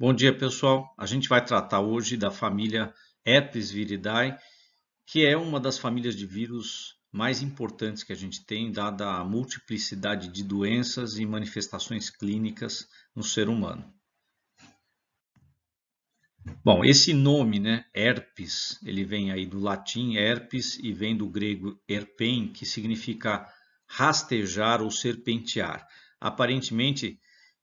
Bom dia, pessoal. A gente vai tratar hoje da família Herpes viridae, que é uma das famílias de vírus mais importantes que a gente tem, dada a multiplicidade de doenças e manifestações clínicas no ser humano. Bom, esse nome, né, herpes, ele vem aí do latim herpes e vem do grego herpen, que significa rastejar ou serpentear. Aparentemente,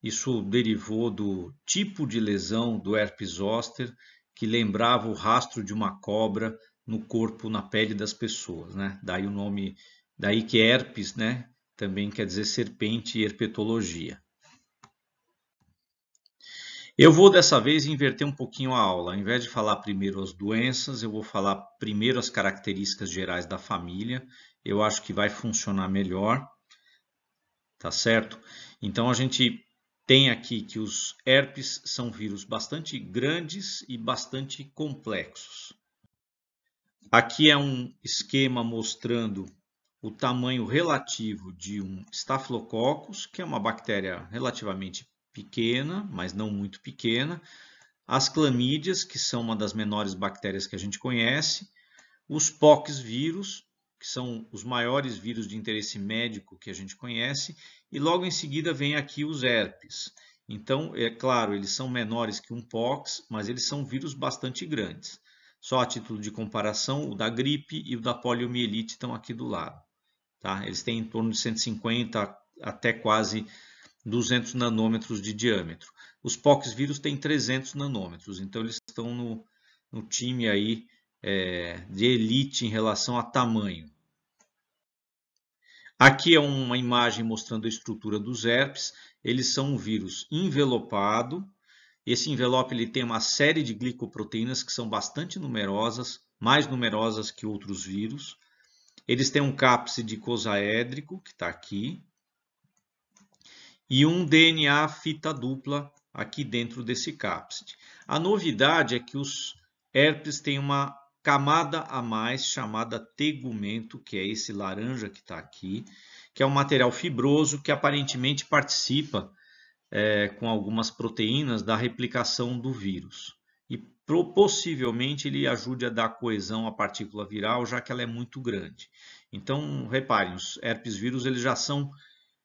isso derivou do tipo de lesão do herpes zoster, que lembrava o rastro de uma cobra no corpo, na pele das pessoas, né? Daí o nome, daí que herpes, né? Também quer dizer serpente e herpetologia. Eu vou dessa vez inverter um pouquinho a aula. Ao invés de falar primeiro as doenças, eu vou falar primeiro as características gerais da família. Eu acho que vai funcionar melhor. Tá certo? Então a gente tem aqui que os herpes são vírus bastante grandes e bastante complexos. Aqui é um esquema mostrando o tamanho relativo de um estafilococcus, que é uma bactéria relativamente pequena, mas não muito pequena, as clamídias, que são uma das menores bactérias que a gente conhece, os pox vírus, que são os maiores vírus de interesse médico que a gente conhece, e logo em seguida vem aqui os herpes. Então, é claro, eles são menores que um pox, mas eles são vírus bastante grandes. Só a título de comparação, o da gripe e o da poliomielite estão aqui do lado. Tá? Eles têm em torno de 150 até quase 200 nanômetros de diâmetro. Os pox vírus têm 300 nanômetros, então eles estão no, no time aí é, de elite em relação a tamanho. Aqui é uma imagem mostrando a estrutura dos herpes. Eles são um vírus envelopado. Esse envelope ele tem uma série de glicoproteínas que são bastante numerosas, mais numerosas que outros vírus. Eles têm um cápside cosaédrico, que está aqui, e um DNA fita dupla aqui dentro desse cápside. A novidade é que os herpes têm uma camada a mais chamada tegumento, que é esse laranja que está aqui, que é um material fibroso que aparentemente participa é, com algumas proteínas da replicação do vírus. E possivelmente ele ajude a dar coesão à partícula viral, já que ela é muito grande. Então, reparem, os herpes vírus eles já são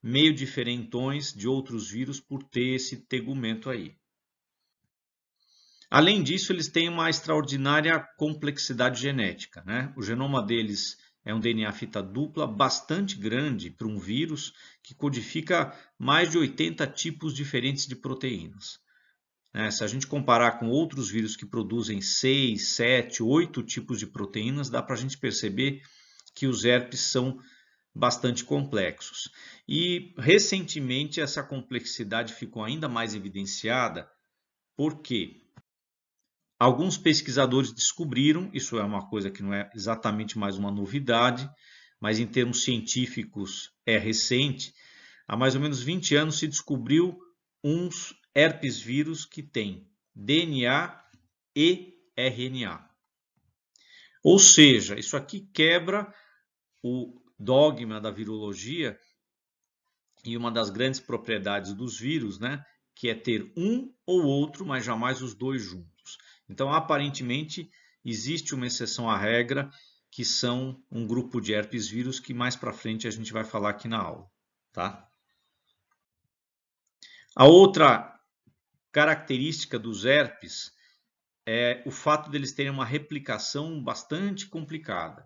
meio diferentões de outros vírus por ter esse tegumento aí. Além disso, eles têm uma extraordinária complexidade genética. Né? O genoma deles é um DNA fita dupla bastante grande para um vírus que codifica mais de 80 tipos diferentes de proteínas. Né? se a gente comparar com outros vírus que produzem 6, 7, 8 tipos de proteínas, dá para a gente perceber que os herpes são bastante complexos. E recentemente essa complexidade ficou ainda mais evidenciada, por quê? Alguns pesquisadores descobriram, isso é uma coisa que não é exatamente mais uma novidade, mas em termos científicos é recente, há mais ou menos 20 anos se descobriu uns herpes vírus que têm DNA e RNA. Ou seja, isso aqui quebra o dogma da virologia e uma das grandes propriedades dos vírus, né, que é ter um ou outro, mas jamais os dois juntos. Então, aparentemente, existe uma exceção à regra, que são um grupo de herpes vírus que mais para frente a gente vai falar aqui na aula, tá? A outra característica dos herpes é o fato deles terem uma replicação bastante complicada.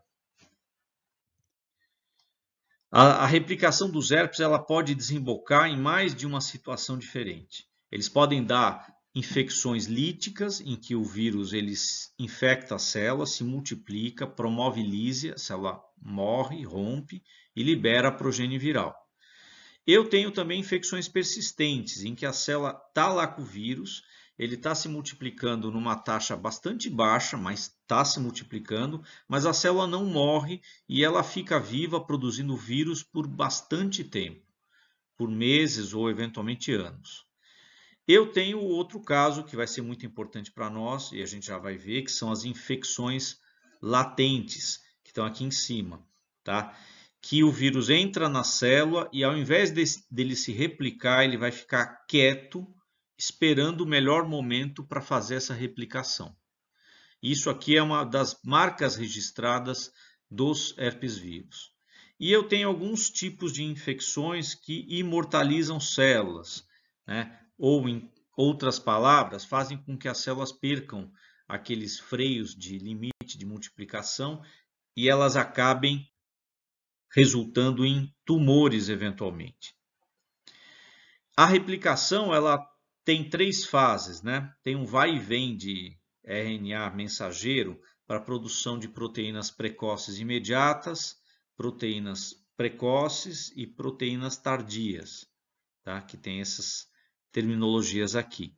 A, a replicação dos herpes ela pode desembocar em mais de uma situação diferente. Eles podem dar infecções líticas, em que o vírus ele infecta a célula, se multiplica, promove lise, a célula morre, rompe e libera a progênie viral. Eu tenho também infecções persistentes, em que a célula está lá com o vírus, ele está se multiplicando numa taxa bastante baixa, mas está se multiplicando, mas a célula não morre e ela fica viva produzindo vírus por bastante tempo, por meses ou eventualmente anos. Eu tenho outro caso que vai ser muito importante para nós e a gente já vai ver, que são as infecções latentes, que estão aqui em cima, tá? Que o vírus entra na célula e ao invés de, dele se replicar, ele vai ficar quieto, esperando o melhor momento para fazer essa replicação. Isso aqui é uma das marcas registradas dos herpes vírus. E eu tenho alguns tipos de infecções que imortalizam células, né? ou, em outras palavras, fazem com que as células percam aqueles freios de limite de multiplicação e elas acabem resultando em tumores eventualmente. A replicação ela tem três fases, né? Tem um vai e vem de RNA mensageiro para a produção de proteínas precoces imediatas, proteínas precoces e proteínas tardias, tá? Que tem essas terminologias aqui.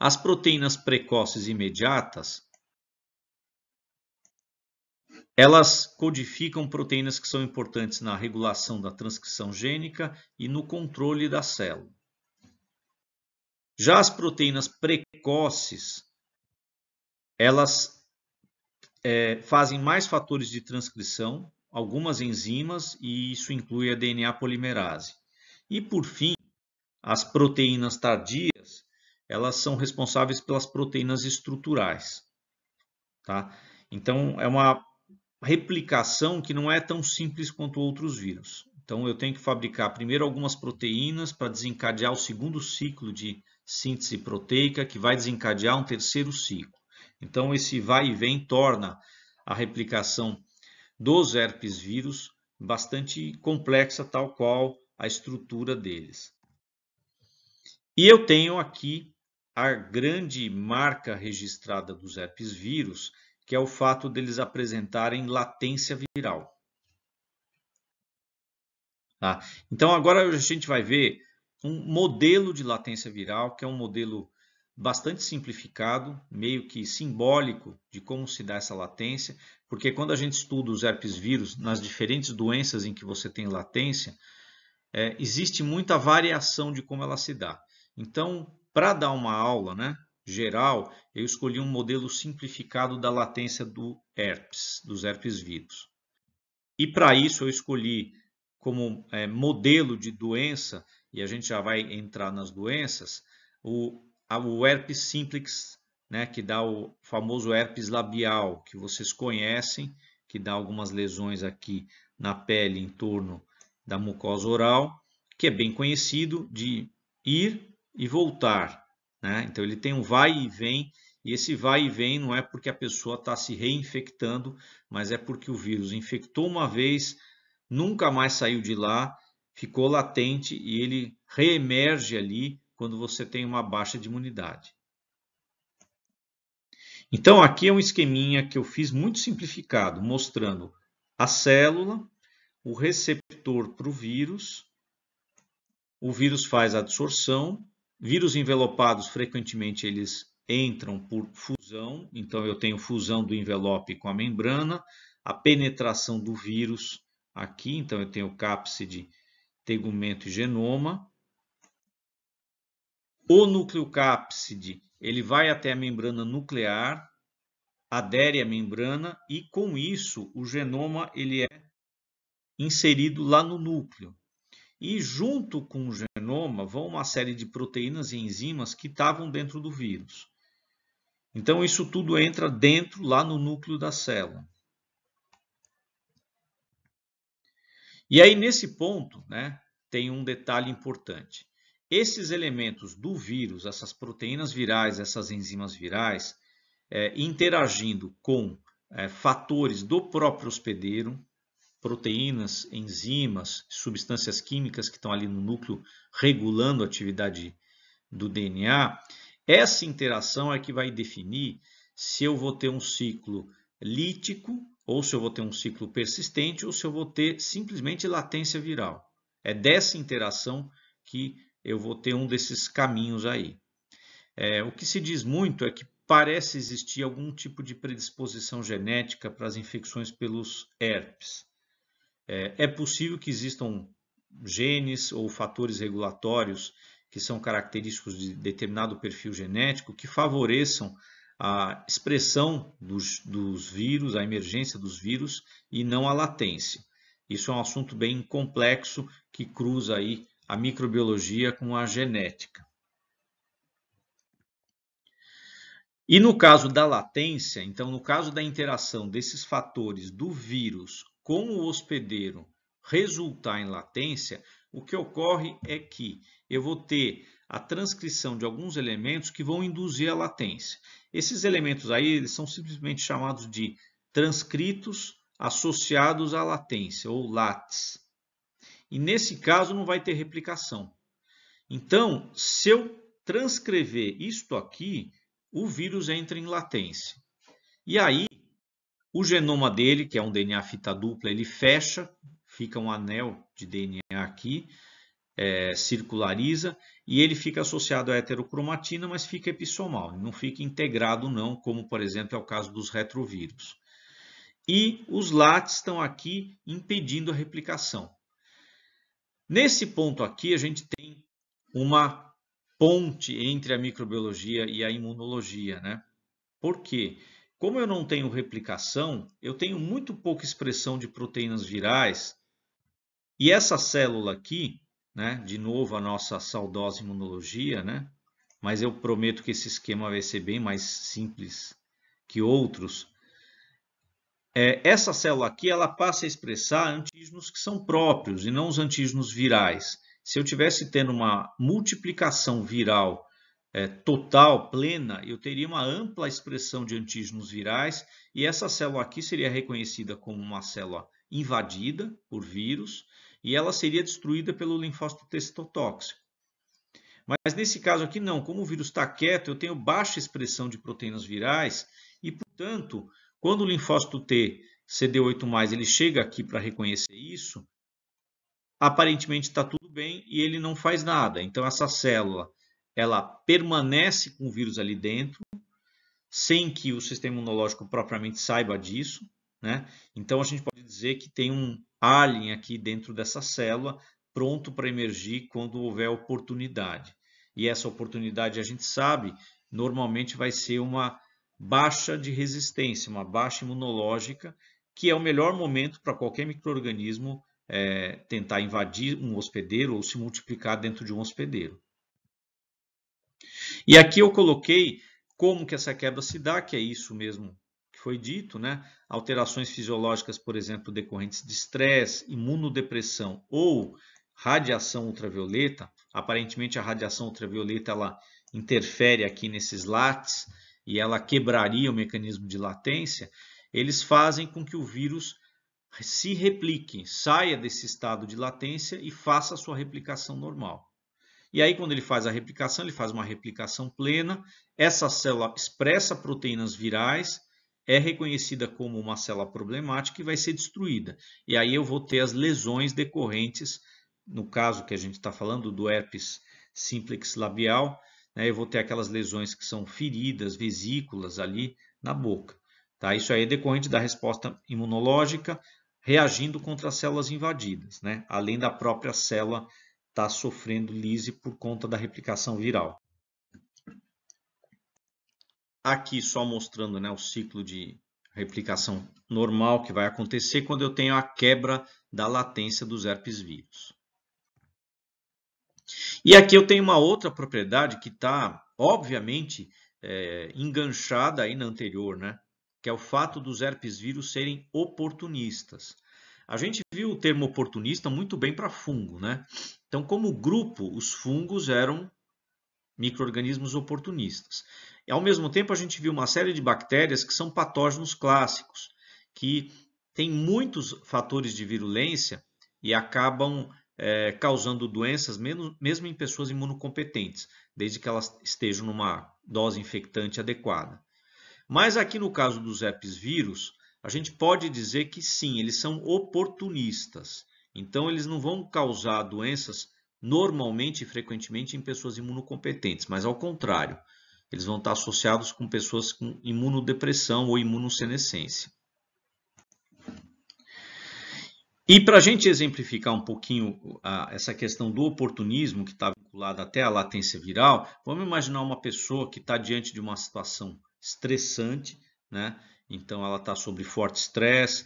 As proteínas precoces imediatas, elas codificam proteínas que são importantes na regulação da transcrição gênica e no controle da célula. Já as proteínas precoces, elas é, fazem mais fatores de transcrição, algumas enzimas, e isso inclui a DNA polimerase. E, por fim, as proteínas tardias, elas são responsáveis pelas proteínas estruturais. Tá? Então, é uma replicação que não é tão simples quanto outros vírus. Então, eu tenho que fabricar primeiro algumas proteínas para desencadear o segundo ciclo de síntese proteica, que vai desencadear um terceiro ciclo. Então, esse vai e vem torna a replicação dos herpes vírus bastante complexa, tal qual a estrutura deles. E eu tenho aqui a grande marca registrada dos herpes vírus, que é o fato deles apresentarem latência viral. Tá? Então, agora a gente vai ver um modelo de latência viral, que é um modelo bastante simplificado, meio que simbólico de como se dá essa latência, porque quando a gente estuda os herpes vírus nas diferentes doenças em que você tem latência, é, existe muita variação de como ela se dá. Então, para dar uma aula né, geral, eu escolhi um modelo simplificado da latência do herpes, dos herpes vírus. E para isso eu escolhi como é, modelo de doença, e a gente já vai entrar nas doenças, o, a, o herpes simplex, né, que dá o famoso herpes labial, que vocês conhecem, que dá algumas lesões aqui na pele em torno da mucosa oral, que é bem conhecido de ir e voltar. Né? Então ele tem um vai e vem, e esse vai e vem não é porque a pessoa está se reinfectando, mas é porque o vírus infectou uma vez, nunca mais saiu de lá, ficou latente e ele reemerge ali quando você tem uma baixa de imunidade. Então aqui é um esqueminha que eu fiz muito simplificado, mostrando a célula, o receptor para o vírus, o vírus faz a absorção, Vírus envelopados, frequentemente, eles entram por fusão, então eu tenho fusão do envelope com a membrana, a penetração do vírus aqui, então eu tenho cápside, tegumento e genoma. O núcleo cápside, ele vai até a membrana nuclear, adere à membrana e com isso o genoma ele é inserido lá no núcleo. E junto com o genoma, genoma vão uma série de proteínas e enzimas que estavam dentro do vírus. Então, isso tudo entra dentro, lá no núcleo da célula. E aí, nesse ponto, né, tem um detalhe importante. Esses elementos do vírus, essas proteínas virais, essas enzimas virais, é, interagindo com é, fatores do próprio hospedeiro, proteínas, enzimas, substâncias químicas que estão ali no núcleo regulando a atividade do DNA, essa interação é que vai definir se eu vou ter um ciclo lítico, ou se eu vou ter um ciclo persistente, ou se eu vou ter simplesmente latência viral. É dessa interação que eu vou ter um desses caminhos aí. É, o que se diz muito é que parece existir algum tipo de predisposição genética para as infecções pelos herpes. É, é possível que existam genes ou fatores regulatórios que são característicos de determinado perfil genético que favoreçam a expressão dos, dos vírus, a emergência dos vírus e não a latência. Isso é um assunto bem complexo que cruza aí a microbiologia com a genética. E no caso da latência, então, no caso da interação desses fatores do vírus com o hospedeiro resultar em latência, o que ocorre é que eu vou ter a transcrição de alguns elementos que vão induzir a latência. Esses elementos aí eles são simplesmente chamados de transcritos associados à latência, ou LATs. E nesse caso não vai ter replicação. Então, se eu transcrever isto aqui, o vírus entra em latência. E aí, o genoma dele, que é um DNA fita dupla, ele fecha, fica um anel de DNA aqui, é, circulariza, e ele fica associado à heterocromatina, mas fica epissomal, não fica integrado não, como por exemplo é o caso dos retrovírus. E os LATs estão aqui impedindo a replicação. Nesse ponto aqui, a gente tem uma ponte entre a microbiologia e a imunologia, né? Por quê? Como eu não tenho replicação, eu tenho muito pouca expressão de proteínas virais. E essa célula aqui, né, de novo a nossa saudosa imunologia, né, mas eu prometo que esse esquema vai ser bem mais simples que outros. É, essa célula aqui ela passa a expressar antígenos que são próprios e não os antígenos virais. Se eu tivesse tendo uma multiplicação viral é, total, plena, eu teria uma ampla expressão de antígenos virais e essa célula aqui seria reconhecida como uma célula invadida por vírus e ela seria destruída pelo linfócito testotóxico. Mas nesse caso aqui não, como o vírus está quieto, eu tenho baixa expressão de proteínas virais e, portanto, quando o linfócito T CD8+, ele chega aqui para reconhecer isso, aparentemente está tudo bem e ele não faz nada. Então, essa célula ela permanece com o vírus ali dentro, sem que o sistema imunológico propriamente saiba disso. Né? Então, a gente pode dizer que tem um alien aqui dentro dessa célula, pronto para emergir quando houver oportunidade. E essa oportunidade, a gente sabe, normalmente vai ser uma baixa de resistência, uma baixa imunológica, que é o melhor momento para qualquer microorganismo é, tentar invadir um hospedeiro ou se multiplicar dentro de um hospedeiro. E aqui eu coloquei como que essa quebra se dá, que é isso mesmo que foi dito, né? Alterações fisiológicas, por exemplo, decorrentes de estresse, imunodepressão ou radiação ultravioleta. Aparentemente a radiação ultravioleta ela interfere aqui nesses lates e ela quebraria o mecanismo de latência. Eles fazem com que o vírus se replique, saia desse estado de latência e faça a sua replicação normal. E aí, quando ele faz a replicação, ele faz uma replicação plena. Essa célula expressa proteínas virais, é reconhecida como uma célula problemática e vai ser destruída. E aí eu vou ter as lesões decorrentes, no caso que a gente está falando do herpes simplex labial, né, eu vou ter aquelas lesões que são feridas, vesículas ali na boca. Tá? Isso aí é decorrente da resposta imunológica reagindo contra as células invadidas, né? além da própria célula está sofrendo lise por conta da replicação viral. Aqui só mostrando né, o ciclo de replicação normal que vai acontecer quando eu tenho a quebra da latência dos herpes vírus. E aqui eu tenho uma outra propriedade que está, obviamente, é, enganchada aí na anterior, né? que é o fato dos herpes vírus serem oportunistas. A gente viu o termo oportunista muito bem para fungo, né? Então, como grupo, os fungos eram microorganismos oportunistas. E, ao mesmo tempo, a gente viu uma série de bactérias que são patógenos clássicos, que têm muitos fatores de virulência e acabam é, causando doenças, mesmo, mesmo em pessoas imunocompetentes, desde que elas estejam numa dose infectante adequada. Mas aqui no caso dos herpes vírus, a gente pode dizer que sim, eles são oportunistas. Então, eles não vão causar doenças normalmente e frequentemente em pessoas imunocompetentes, mas ao contrário, eles vão estar associados com pessoas com imunodepressão ou imunossenescência. E para a gente exemplificar um pouquinho a, essa questão do oportunismo que está vinculada até à latência viral, vamos imaginar uma pessoa que está diante de uma situação estressante, né? então ela está sob forte estresse,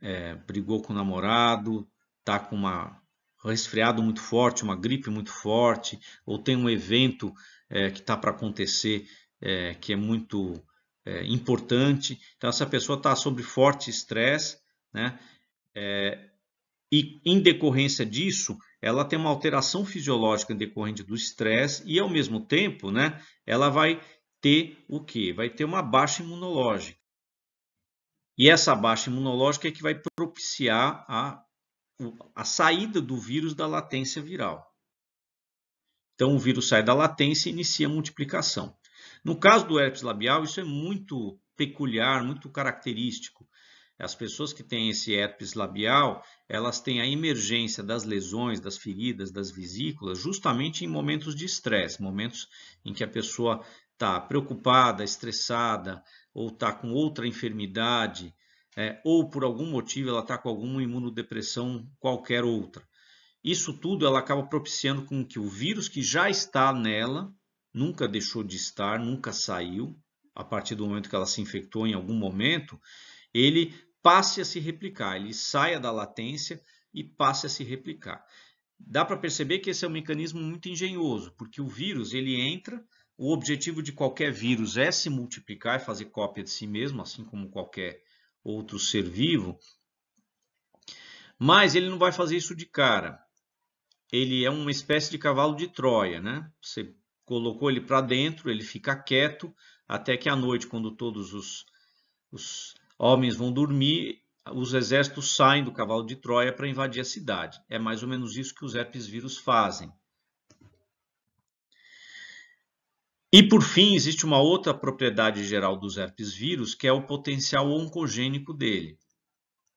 é, brigou com o namorado, está com uma resfriado muito forte, uma gripe muito forte, ou tem um evento é, que está para acontecer é, que é muito é, importante. Então essa pessoa está sob forte estresse, né? É, e em decorrência disso, ela tem uma alteração fisiológica decorrente do estresse e ao mesmo tempo, né? Ela vai ter o que? Vai ter uma baixa imunológica. E essa baixa imunológica é que vai propiciar a, a saída do vírus da latência viral. Então, o vírus sai da latência e inicia a multiplicação. No caso do herpes labial, isso é muito peculiar, muito característico. As pessoas que têm esse herpes labial, elas têm a emergência das lesões, das feridas, das vesículas, justamente em momentos de estresse, momentos em que a pessoa está preocupada, estressada, ou está com outra enfermidade, é, ou por algum motivo ela está com alguma imunodepressão qualquer outra. Isso tudo ela acaba propiciando com que o vírus que já está nela, nunca deixou de estar, nunca saiu, a partir do momento que ela se infectou em algum momento, ele passe a se replicar, ele saia da latência e passe a se replicar. Dá para perceber que esse é um mecanismo muito engenhoso, porque o vírus ele entra, o objetivo de qualquer vírus é se multiplicar e fazer cópia de si mesmo, assim como qualquer outro ser vivo. Mas ele não vai fazer isso de cara. Ele é uma espécie de cavalo de Troia, né? Você colocou ele para dentro, ele fica quieto até que à noite, quando todos os, os homens vão dormir, os exércitos saem do cavalo de Troia para invadir a cidade. É mais ou menos isso que os herpes vírus fazem. E por fim, existe uma outra propriedade geral dos herpes vírus, que é o potencial oncogênico dele.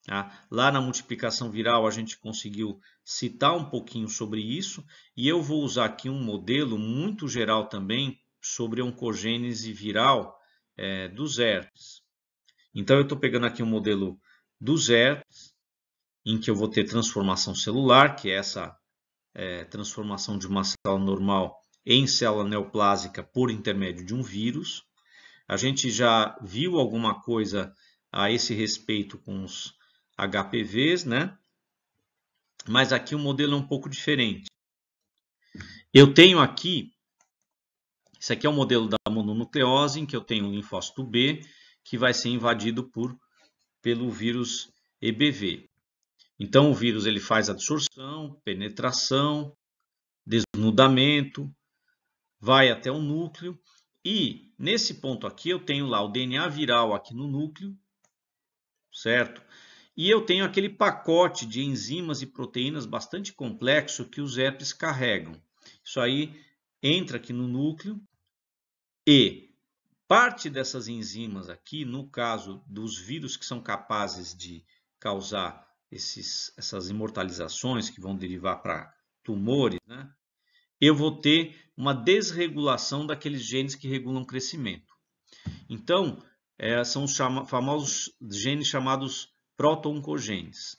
Tá? Lá na multiplicação viral a gente conseguiu citar um pouquinho sobre isso e eu vou usar aqui um modelo muito geral também sobre oncogênese viral é, dos herpes. Então eu estou pegando aqui um modelo dos herpes em que eu vou ter transformação celular, que é essa é, transformação de uma célula normal em célula neoplásica por intermédio de um vírus. A gente já viu alguma coisa a esse respeito com os HPVs, né? Mas aqui o modelo é um pouco diferente. Eu tenho aqui, isso aqui é o modelo da mononucleose, em que eu tenho o linfócito B, que vai ser invadido por, pelo vírus EBV. Então, o vírus ele faz absorção, penetração, desnudamento, vai até o núcleo e nesse ponto aqui eu tenho lá o DNA viral aqui no núcleo, certo? E eu tenho aquele pacote de enzimas e proteínas bastante complexo que os EPs carregam. Isso aí entra aqui no núcleo e parte dessas enzimas aqui, no caso dos vírus que são capazes de causar esses, essas imortalizações que vão derivar para tumores, né? eu vou ter uma desregulação daqueles genes que regulam o crescimento. Então, é, são os chama, famosos genes chamados proto-oncogenes.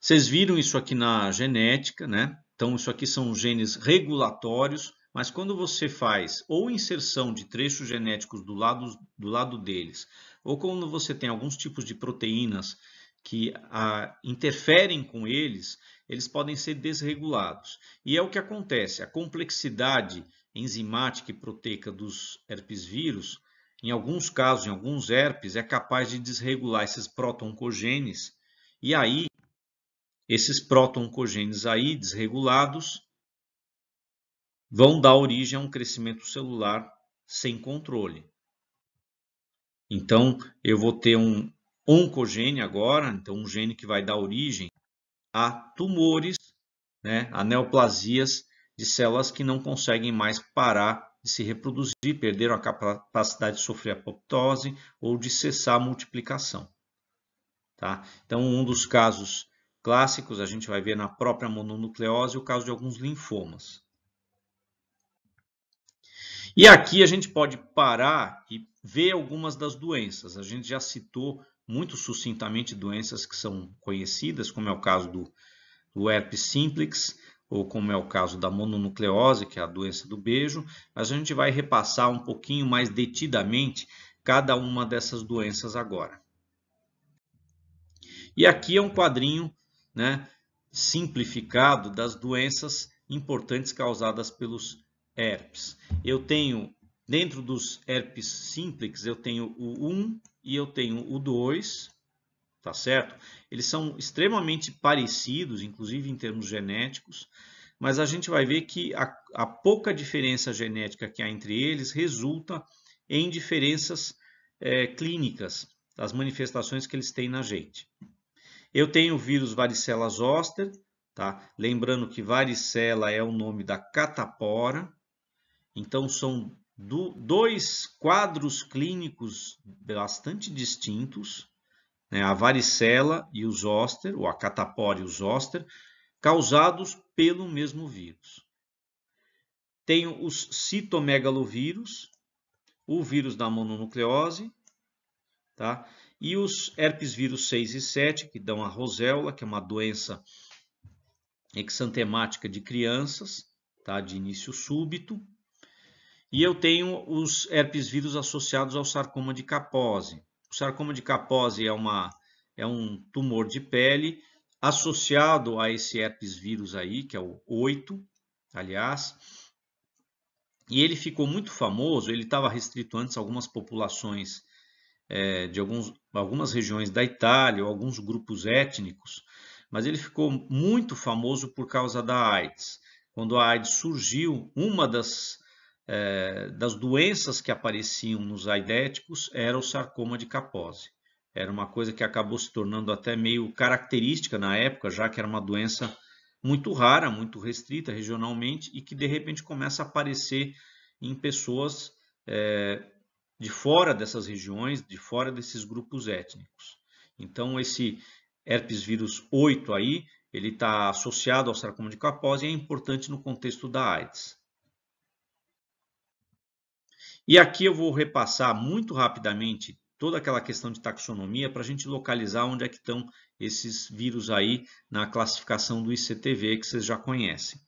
Vocês viram isso aqui na genética, né? Então, isso aqui são genes regulatórios, mas quando você faz ou inserção de trechos genéticos do lado, do lado deles, ou quando você tem alguns tipos de proteínas que a, ah, interferem com eles, eles podem ser desregulados. E é o que acontece, a complexidade enzimática e proteica dos herpes vírus, em alguns casos, em alguns herpes, é capaz de desregular esses protoncogenes, e aí esses protoncogenes aí desregulados vão dar origem a um crescimento celular sem controle. Então, eu vou ter um, oncogene agora, então um gene que vai dar origem a tumores, né, a neoplasias de células que não conseguem mais parar de se reproduzir, perderam a capacidade de sofrer apoptose ou de cessar a multiplicação. Tá? Então, um dos casos clássicos a gente vai ver na própria mononucleose é o caso de alguns linfomas. E aqui a gente pode parar e ver algumas das doenças. A gente já citou muito sucintamente doenças que são conhecidas, como é o caso do, do herpes simplex, ou como é o caso da mononucleose, que é a doença do beijo, mas a gente vai repassar um pouquinho mais detidamente cada uma dessas doenças agora. E aqui é um quadrinho né, simplificado das doenças importantes causadas pelos herpes. Eu tenho Dentro dos herpes simplex, eu tenho o 1 e eu tenho o 2, tá certo? Eles são extremamente parecidos, inclusive em termos genéticos, mas a gente vai ver que a, a pouca diferença genética que há entre eles resulta em diferenças é, clínicas, das manifestações que eles têm na gente. Eu tenho o vírus varicela zoster, tá? lembrando que varicela é o nome da catapora, então são do, dois quadros clínicos bastante distintos, né, a varicela e o zoster, ou a catapora e o zoster, causados pelo mesmo vírus. Tenho os citomegalovírus, o vírus da mononucleose, tá? e os herpes vírus 6 e 7, que dão a roséola, que é uma doença exantemática de crianças, tá? de início súbito, e eu tenho os herpes vírus associados ao sarcoma de Kaposi. O sarcoma de Kaposi é, uma, é um tumor de pele associado a esse herpes vírus aí, que é o 8, aliás. E ele ficou muito famoso, ele estava restrito antes a algumas populações é, de alguns, algumas regiões da Itália, ou alguns grupos étnicos, mas ele ficou muito famoso por causa da AIDS. Quando a AIDS surgiu, uma das é, das doenças que apareciam nos aidéticos era o sarcoma de Kaposi. Era uma coisa que acabou se tornando até meio característica na época, já que era uma doença muito rara, muito restrita regionalmente e que de repente começa a aparecer em pessoas é, de fora dessas regiões, de fora desses grupos étnicos. Então esse herpes vírus 8 aí, ele está associado ao sarcoma de Kaposi e é importante no contexto da AIDS. E aqui eu vou repassar muito rapidamente toda aquela questão de taxonomia para a gente localizar onde é que estão esses vírus aí na classificação do ICTV que vocês já conhecem.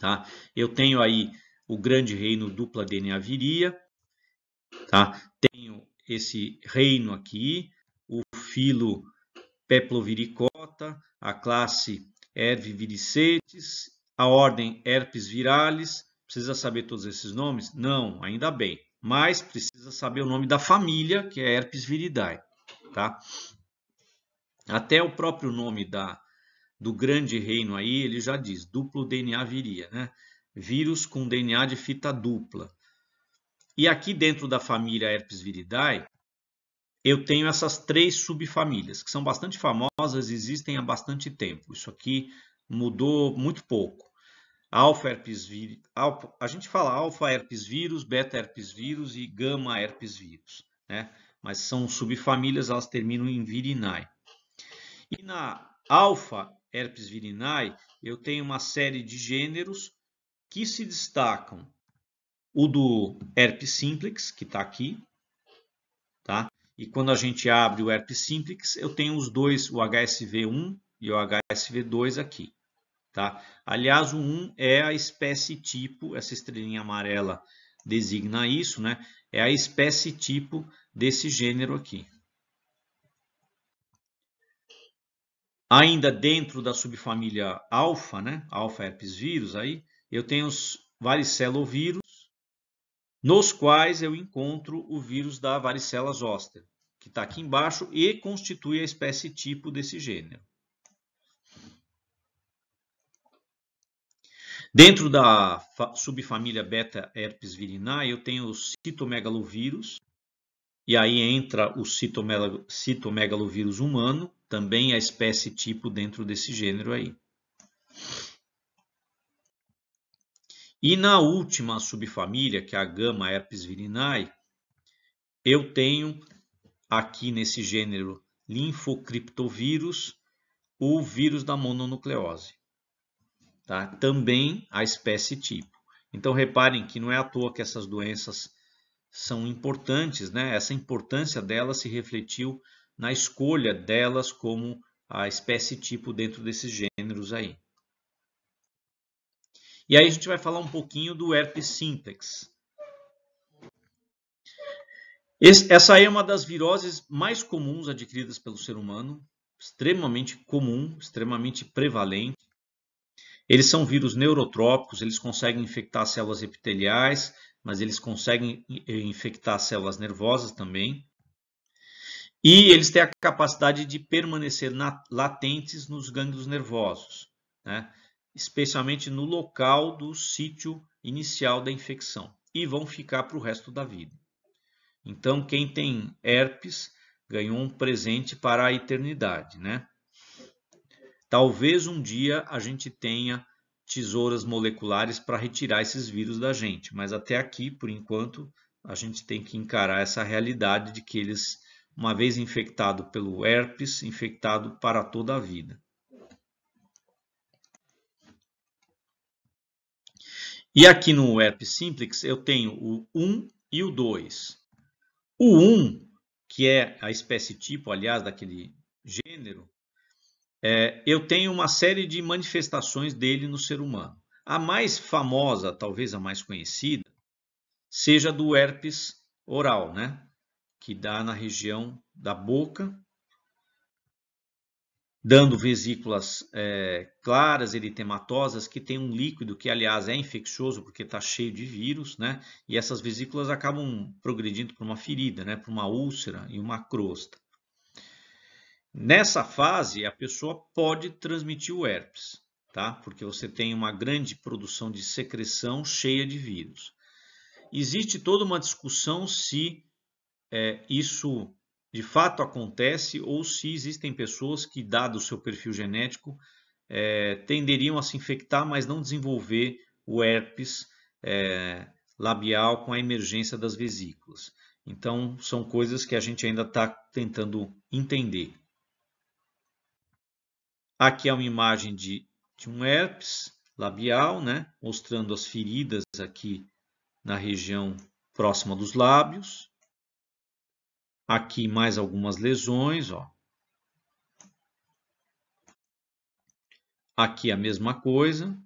Tá? Eu tenho aí o grande reino dupla DNA viria, tá? tenho esse reino aqui, o filo Peploviricota, a classe Herviviricetes, a ordem Herpes viralis, Precisa saber todos esses nomes? Não, ainda bem. Mas precisa saber o nome da família, que é Herpes viridae, tá? Até o próprio nome da, do grande reino aí, ele já diz, duplo DNA viria, né? Vírus com DNA de fita dupla. E aqui dentro da família Herpes viridae, eu tenho essas três subfamílias, que são bastante famosas, existem há bastante tempo. Isso aqui mudou muito pouco alfa herpes vírus, a gente fala alfa herpes vírus, beta herpes vírus e gama herpes vírus, né? Mas são subfamílias, elas terminam em virinae. E na alfa herpes virinae, eu tenho uma série de gêneros que se destacam. O do herpes simplex, que está aqui, tá? E quando a gente abre o herpes simplex, eu tenho os dois, o HSV1 e o HSV2 aqui. Tá? Aliás, o 1 é a espécie tipo, essa estrelinha amarela designa isso, né? é a espécie tipo desse gênero aqui. Ainda dentro da subfamília alfa, né? alfa herpes vírus, aí, eu tenho os varicelovírus, nos quais eu encontro o vírus da varicela zoster, que está aqui embaixo e constitui a espécie tipo desse gênero. Dentro da subfamília beta herpes virinae, eu tenho o citomegalovírus, e aí entra o citomegalovírus humano, também a é espécie tipo dentro desse gênero aí. E na última subfamília, que é a gama herpes virinae, eu tenho aqui nesse gênero linfocriptovírus o vírus da mononucleose tá? também a espécie tipo. Então reparem que não é à toa que essas doenças são importantes, né? essa importância delas se refletiu na escolha delas como a espécie tipo dentro desses gêneros aí. E aí a gente vai falar um pouquinho do herpes simplex. essa aí é uma das viroses mais comuns adquiridas pelo ser humano, extremamente comum, extremamente prevalente eles são vírus neurotrópicos, eles conseguem infectar células epiteliais, mas eles conseguem eh, infectar células nervosas também. E eles têm a capacidade de permanecer na, latentes nos gânglios nervosos, né? especialmente no local do sítio inicial da infecção, e vão ficar para o resto da vida. Então, quem tem herpes ganhou um presente para a eternidade, né? Talvez um dia a gente tenha tesouras moleculares para retirar esses vírus da gente, mas até aqui, por enquanto, a gente tem que encarar essa realidade de que eles, uma vez infectado pelo herpes, infectado para toda a vida. E aqui no herpes simplex eu tenho o 1 e o 2. O 1, que é a espécie tipo, aliás, daquele gênero, é, eu tenho uma série de manifestações dele no ser humano. A mais famosa, talvez a mais conhecida, seja do herpes oral, né? Que dá na região da boca, dando vesículas é, claras, eritematosas, que tem um líquido que, aliás, é infeccioso porque está cheio de vírus, né? E essas vesículas acabam progredindo para uma ferida, né? Para uma úlcera e uma crosta. Nessa fase, a pessoa pode transmitir o herpes, tá? Porque você tem uma grande produção de secreção cheia de vírus. Existe toda uma discussão se é, isso de fato acontece ou se existem pessoas que, dado o seu perfil genético, é, tenderiam a se infectar, mas não desenvolver o herpes é, labial com a emergência das vesículas. Então, são coisas que a gente ainda está tentando entender. Aqui é uma imagem de, de um herpes labial, né? mostrando as feridas aqui na região próxima dos lábios. Aqui mais algumas lesões. Ó. Aqui a mesma coisa.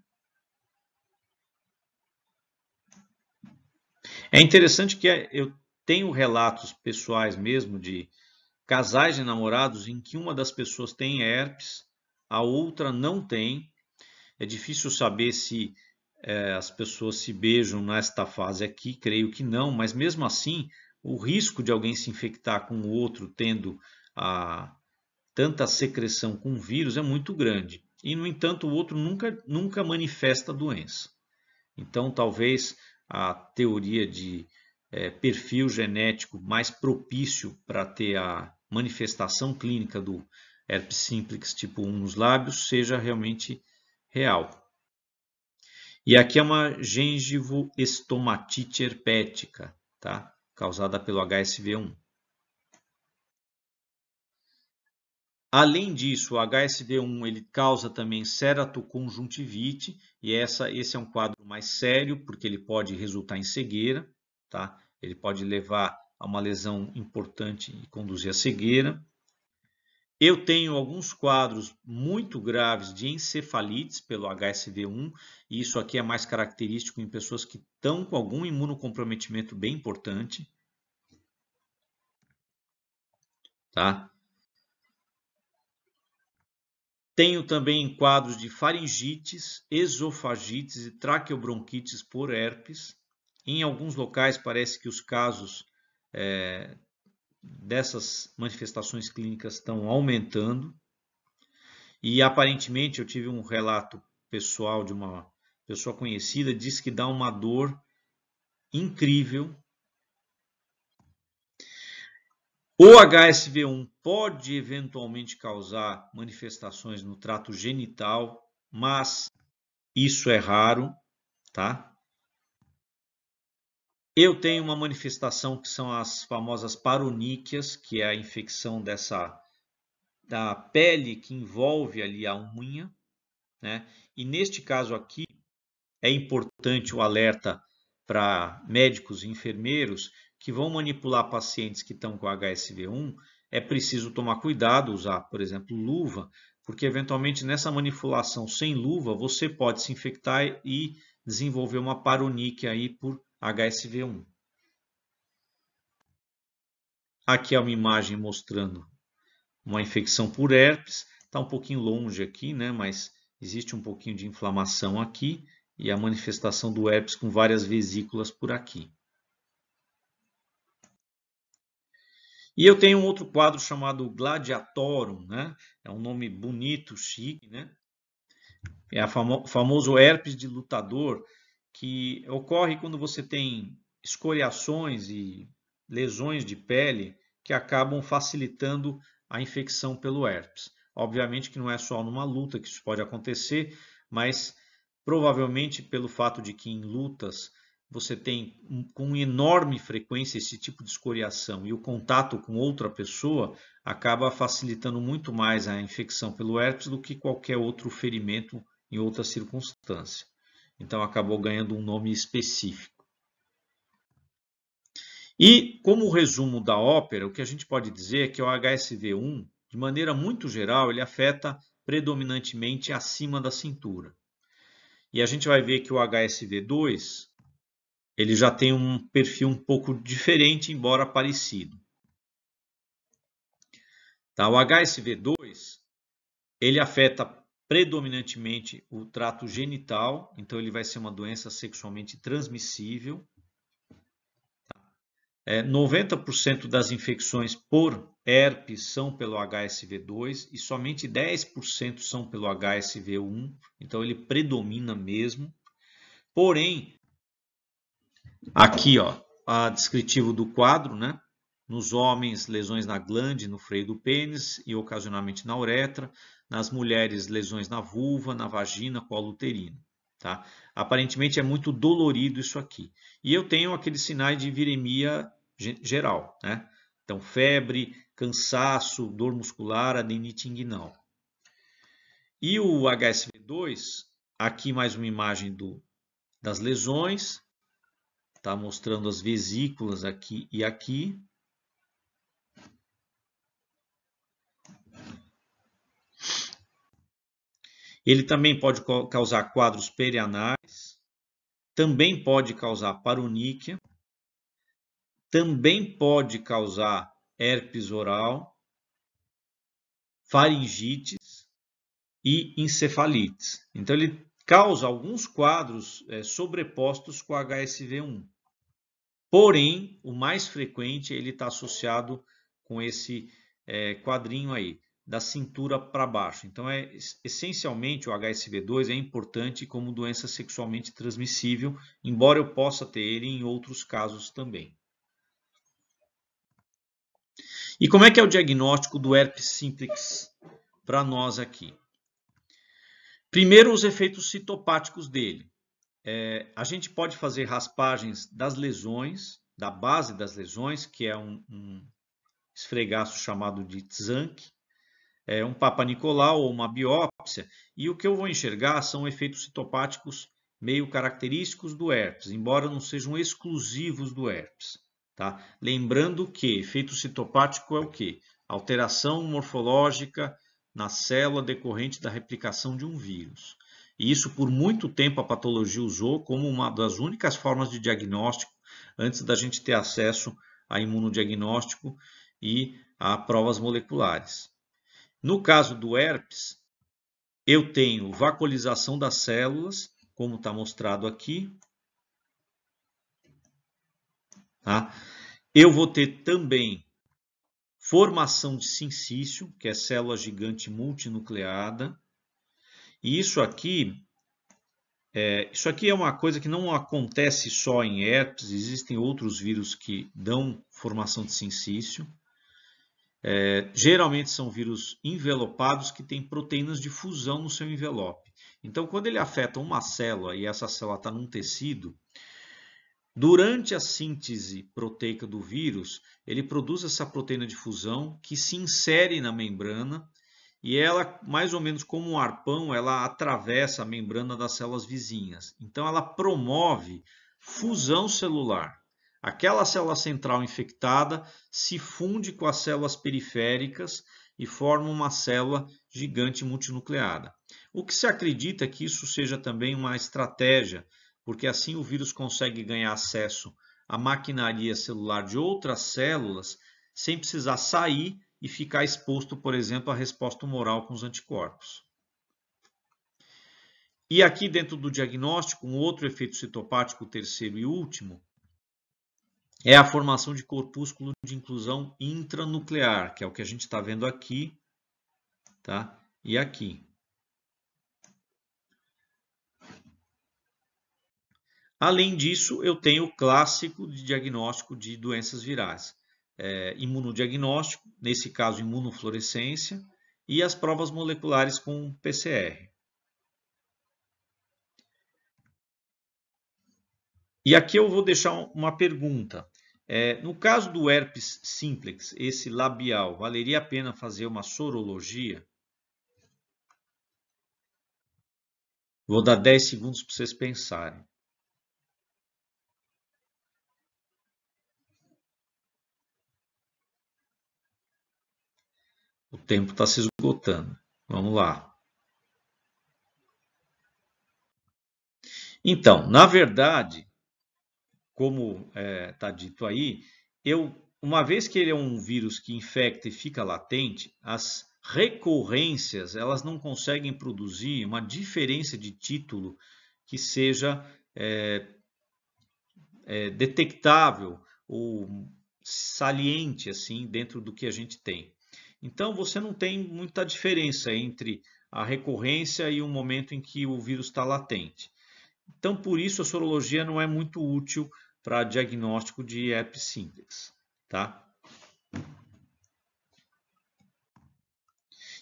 É interessante que eu tenho relatos pessoais mesmo de casais de namorados em que uma das pessoas tem herpes a outra não tem. É difícil saber se é, as pessoas se beijam nesta fase aqui, creio que não, mas mesmo assim, o risco de alguém se infectar com o outro tendo a, tanta secreção com o vírus é muito grande. E, no entanto, o outro nunca, nunca manifesta doença. Então, talvez a teoria de é, perfil genético mais propício para ter a manifestação clínica do herpes simplex tipo 1 nos lábios seja realmente real. E aqui é uma gengivoestomatite herpética, tá? causada pelo HSV1. Além disso, o HSV1 ele causa também ceratoconjuntivite, e essa, esse é um quadro mais sério, porque ele pode resultar em cegueira, tá? ele pode levar a uma lesão importante e conduzir à cegueira. Eu tenho alguns quadros muito graves de encefalites pelo HSV1, e isso aqui é mais característico em pessoas que estão com algum imunocomprometimento bem importante. Tá? Tenho também quadros de faringites, esofagites e traqueobronquites por herpes. Em alguns locais parece que os casos é, dessas manifestações clínicas estão aumentando. E aparentemente eu tive um relato pessoal de uma pessoa conhecida, diz que dá uma dor incrível. O HSV1 pode eventualmente causar manifestações no trato genital, mas isso é raro, tá? Eu tenho uma manifestação que são as famosas paroníquias, que é a infecção dessa da pele que envolve ali a unha, né? E neste caso aqui é importante o alerta para médicos e enfermeiros que vão manipular pacientes que estão com HSV1, é preciso tomar cuidado, usar, por exemplo, luva, porque eventualmente nessa manipulação sem luva você pode se infectar e desenvolver uma paroníquia aí por HSV1. Aqui é uma imagem mostrando uma infecção por herpes. Está um pouquinho longe aqui, né? mas existe um pouquinho de inflamação aqui e a manifestação do herpes com várias vesículas por aqui. E eu tenho um outro quadro chamado Gladiatorum, né? É um nome bonito, chique, né? É o famo famoso herpes de lutador, que ocorre quando você tem escoriações e lesões de pele que acabam facilitando a infecção pelo herpes. Obviamente que não é só numa luta que isso pode acontecer, mas provavelmente pelo fato de que em lutas você tem com enorme frequência esse tipo de escoriação e o contato com outra pessoa acaba facilitando muito mais a infecção pelo herpes do que qualquer outro ferimento em outra circunstância então acabou ganhando um nome específico. E, como resumo da ópera, o que a gente pode dizer é que o HSV1, de maneira muito geral, ele afeta predominantemente acima da cintura. E a gente vai ver que o HSV2, ele já tem um perfil um pouco diferente, embora parecido. Tá, o HSV2, ele afeta predominantemente o trato genital, então ele vai ser uma doença sexualmente transmissível. 90% tá? é, das infecções por herpes são pelo HSV2 e somente 10% são pelo HSV1, então ele predomina mesmo. Porém, aqui ó, a descritivo do quadro, né? Nos homens, lesões na glande, no freio do pênis e ocasionalmente na uretra. Nas mulheres, lesões na vulva, na vagina, colo uterino. Tá? Aparentemente é muito dolorido isso aqui. E eu tenho aquele sinais de viremia geral, né? Então, febre, cansaço, dor muscular, adenite inguinal. E o HSV2, aqui mais uma imagem do, das lesões, tá mostrando as vesículas aqui e aqui, Ele também pode causar quadros perianais, também pode causar paroníquia, também pode causar herpes oral, faringites e encefalites. Então, ele causa alguns quadros é, sobrepostos com HSV1. Porém, o mais frequente ele está associado com esse é, quadrinho aí da cintura para baixo. Então, é essencialmente o HSV2 é importante como doença sexualmente transmissível, embora eu possa ter ele em outros casos também. E como é que é o diagnóstico do herpes simplex para nós aqui? Primeiro, os efeitos citopáticos dele. É, a gente pode fazer raspagens das lesões, da base das lesões, que é um, um esfregaço chamado de tzank, é, um Papa Nicolau ou uma biópsia, e o que eu vou enxergar são efeitos citopáticos meio característicos do herpes, embora não sejam exclusivos do herpes. Tá? Lembrando que efeito citopático é o quê? Alteração morfológica na célula decorrente da replicação de um vírus. E isso por muito tempo a patologia usou como uma das únicas formas de diagnóstico antes da gente ter acesso a imunodiagnóstico e a provas moleculares. No caso do herpes, eu tenho vacolização das células, como está mostrado aqui. Tá? Eu vou ter também formação de sincício, que é célula gigante multinucleada. E isso aqui, é, isso aqui é uma coisa que não acontece só em herpes, existem outros vírus que dão formação de sincício. É, geralmente são vírus envelopados que têm proteínas de fusão no seu envelope. Então, quando ele afeta uma célula e essa célula está num tecido, durante a síntese proteica do vírus, ele produz essa proteína de fusão que se insere na membrana e ela, mais ou menos como um arpão, ela atravessa a membrana das células vizinhas. Então, ela promove fusão celular. Aquela célula central infectada se funde com as células periféricas e forma uma célula gigante multinucleada. O que se acredita é que isso seja também uma estratégia, porque assim o vírus consegue ganhar acesso à maquinaria celular de outras células sem precisar sair e ficar exposto, por exemplo, à resposta tumoral com os anticorpos. E aqui dentro do diagnóstico, um outro efeito citopático, terceiro e último, é a formação de corpúsculo de inclusão intranuclear, que é o que a gente está vendo aqui tá? e aqui. Além disso, eu tenho o clássico de diagnóstico de doenças virais. É, imunodiagnóstico, nesse caso imunofluorescência, e as provas moleculares com PCR. E aqui eu vou deixar uma pergunta. É, no caso do herpes simplex, esse labial, valeria a pena fazer uma sorologia? Vou dar 10 segundos para vocês pensarem. O tempo está se esgotando. Vamos lá. Então, na verdade, como está é, tá dito aí, eu, uma vez que ele é um vírus que infecta e fica latente, as recorrências elas não conseguem produzir uma diferença de título que seja é, é, detectável ou saliente assim dentro do que a gente tem. Então você não tem muita diferença entre a recorrência e o momento em que o vírus está latente. Então por isso a sorologia não é muito útil para diagnóstico de herpes simples, tá?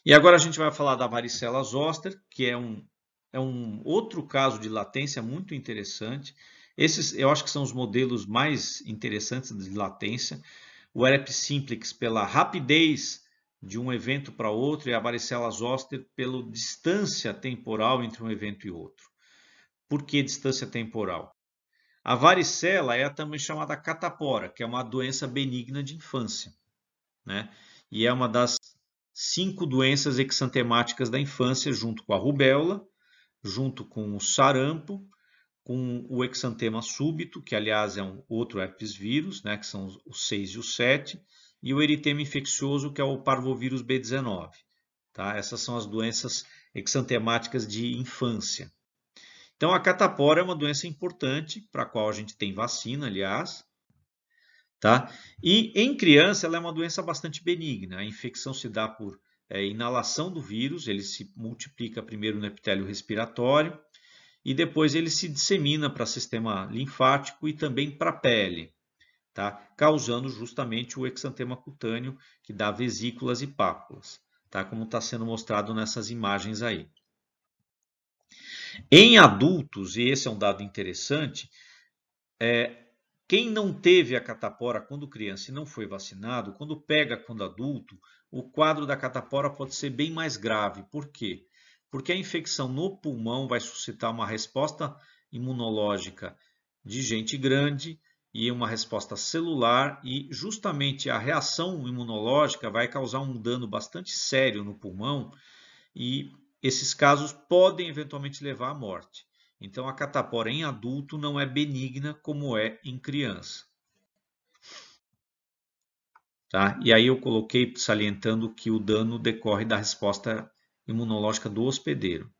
E agora a gente vai falar da varicela zoster, que é um, é um outro caso de latência muito interessante. Esses eu acho que são os modelos mais interessantes de latência. O ERP Simplex pela rapidez de um evento para outro e a varicela zoster pela distância temporal entre um evento e outro. Por que distância temporal? A varicela é também chamada catapora, que é uma doença benigna de infância, né? E é uma das cinco doenças exantemáticas da infância, junto com a rubéola, junto com o sarampo, com o exantema súbito, que aliás é um outro herpes vírus, né, que são os 6 e o 7, e o eritema infeccioso, que é o parvovírus B19. Tá? Essas são as doenças exantemáticas de infância. Então, a catapora é uma doença importante, para a qual a gente tem vacina, aliás. Tá? E em criança, ela é uma doença bastante benigna. A infecção se dá por é, inalação do vírus, ele se multiplica primeiro no epitélio respiratório e depois ele se dissemina para o sistema linfático e também para a pele, tá? causando justamente o exantema cutâneo, que dá vesículas e pápulas, tá? como está sendo mostrado nessas imagens aí. Em adultos, e esse é um dado interessante, é, quem não teve a catapora quando criança e não foi vacinado, quando pega quando adulto, o quadro da catapora pode ser bem mais grave. Por quê? Porque a infecção no pulmão vai suscitar uma resposta imunológica de gente grande e uma resposta celular, e justamente a reação imunológica vai causar um dano bastante sério no pulmão e esses casos podem eventualmente levar à morte. Então, a catapora em adulto não é benigna como é em criança. Tá? E aí eu coloquei salientando que o dano decorre da resposta imunológica do hospedeiro.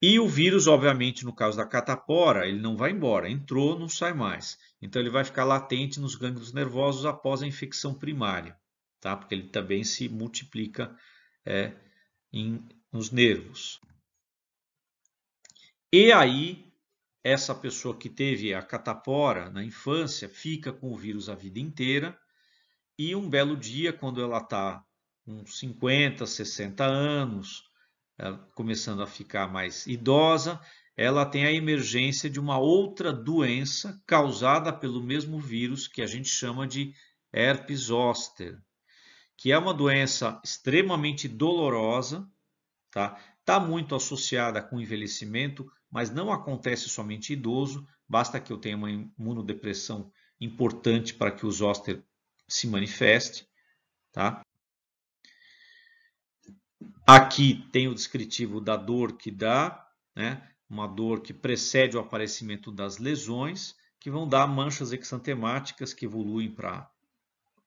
E o vírus, obviamente, no caso da catapora, ele não vai embora, entrou, não sai mais. Então ele vai ficar latente nos gânglios nervosos após a infecção primária, tá? Porque ele também se multiplica é, em, nos nervos. E aí, essa pessoa que teve a catapora na infância fica com o vírus a vida inteira e um belo dia, quando ela está com 50, 60 anos, eh, começando a ficar mais idosa, ela tem a emergência de uma outra doença causada pelo mesmo vírus que a gente chama de herpes zoster, que é uma doença extremamente dolorosa, tá? Está muito associada com envelhecimento, mas não acontece somente idoso, basta que eu tenha uma imunodepressão importante para que o zoster se manifeste, tá? Aqui tem o descritivo da dor que dá, né? uma dor que precede o aparecimento das lesões, que vão dar manchas exantemáticas que evoluem para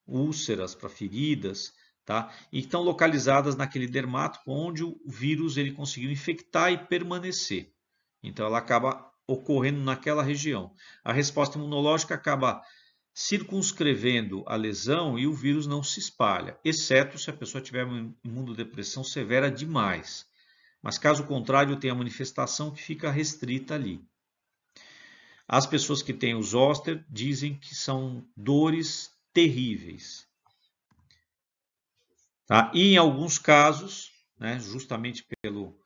úlceras, para feridas, tá? e estão localizadas naquele dermato onde o vírus ele conseguiu infectar e permanecer. Então ela acaba ocorrendo naquela região. A resposta imunológica acaba circunscrevendo a lesão e o vírus não se espalha, exceto se a pessoa tiver uma imunodepressão severa demais. Mas caso contrário, tem a manifestação que fica restrita ali. As pessoas que têm o zoster dizem que são dores terríveis. Tá? E em alguns casos, né, justamente pelo,